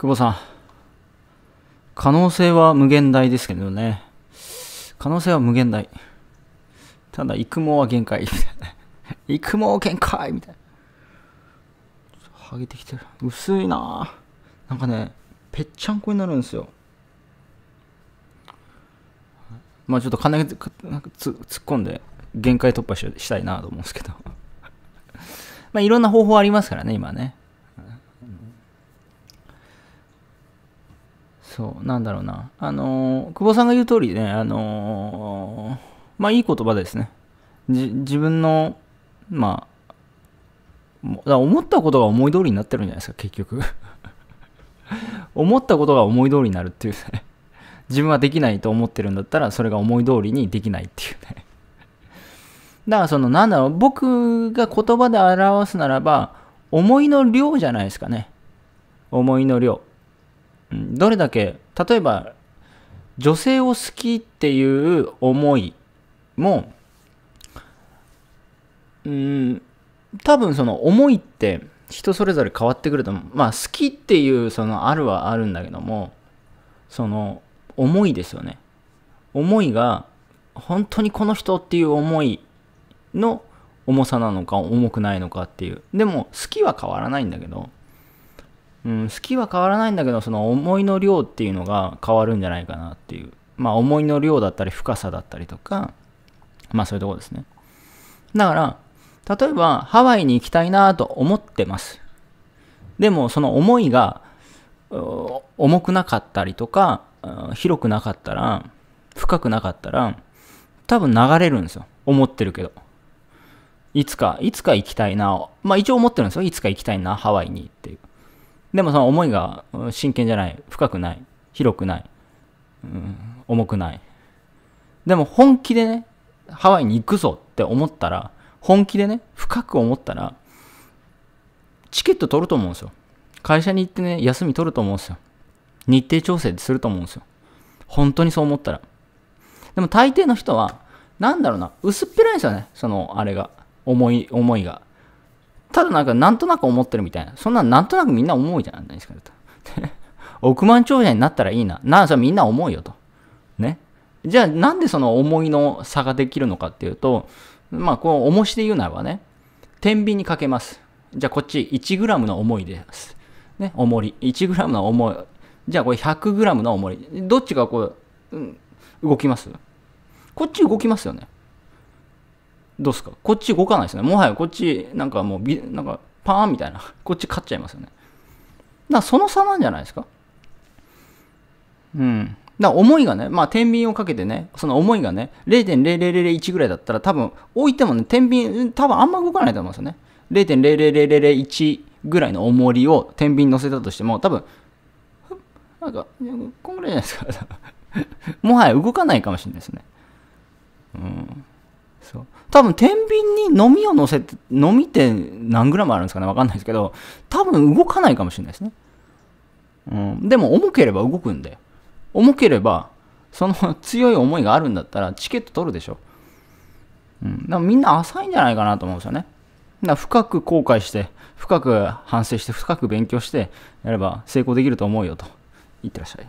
久保さん。可能性は無限大ですけどね。可能性は無限大。ただ、育毛は限界。育毛限界みたいな。ハゲてきてる。薄いななんかね、ぺっちゃんこになるんですよ。まあちょっと金なんか突っ込んで限界突破ししたいなと思うんですけど まあいろんな方法ありますからね、今ね。そう、なんだろうな。あの久保さんが言う通りね、あのまあ、いい言葉ですね。自分の、まあ、思ったことが思い通りになってるんじゃないですか、結局。思ったことが思い通りになるっていうね。自分はできないと思ってるんだったら、それが思い通りにできないっていうね。だから、その、なんだろう、僕が言葉で表すならば、思いの量じゃないですかね。思いの量。どれだけ例えば女性を好きっていう思いもうん多分その思いって人それぞれ変わってくると思うまあ好きっていうそのあるはあるんだけどもその思いですよね思いが本当にこの人っていう思いの重さなのか重くないのかっていうでも好きは変わらないんだけどうん、好きは変わらないんだけどその思いの量っていうのが変わるんじゃないかなっていうまあ思いの量だったり深さだったりとかまあそういうとこですねだから例えばハワイに行きたいなと思ってますでもその思いが重くなかったりとか広くなかったら深くなかったら多分流れるんですよ思ってるけどいつかいつか行きたいなまあ一応思ってるんですよいつか行きたいなハワイにっていうでもその思いが真剣じゃない、深くない、広くない、うん、重くない。でも本気でね、ハワイに行くぞって思ったら、本気でね、深く思ったら、チケット取ると思うんですよ。会社に行ってね、休み取ると思うんですよ。日程調整すると思うんですよ。本当にそう思ったら。でも大抵の人は、なんだろうな、薄っぺらいんですよね、その、あれが。思い、思いが。ただなんか、なんとなく思ってるみたいな。そんななんとなくみんな思うじゃないですか。億万長者になったらいいな。なあ、それみんな思うよと。ね。じゃあなんでその思いの差ができるのかっていうと、まあ、こう、重しで言うならばね、天秤にかけます。じゃあこっち 1g の重いです。ね、重り。1g の重い。じゃあこれ 100g の重り。どっちがこう、うん、動きますこっち動きますよね。どうすかこっち動かないですね。もはやこっち、なんかもう、なんか、パーンみたいな。こっち勝っちゃいますよね。だその差なんじゃないですかうん。だ思いがね、まあ、天秤をかけてね、その思いがね、0.0001ぐらいだったら、多分、置いてもね、天秤、多分あんま動かないと思うんですよね。0.00001ぐらいの重りを天秤に乗せたとしても、多分、なんか、こんぐらいじゃないですか。もはや動かないかもしれないですね。そう多分天秤に飲みを乗せて飲みって何グラムあるんですかね分かんないですけど多分動かないかもしれないですね、うん、でも重ければ動くんで重ければその強い思いがあるんだったらチケット取るでしょ、うん、だからみんな浅いんじゃないかなと思うんですよねだから深く後悔して深く反省して深く勉強してやれば成功できると思うよと言ってらっしゃい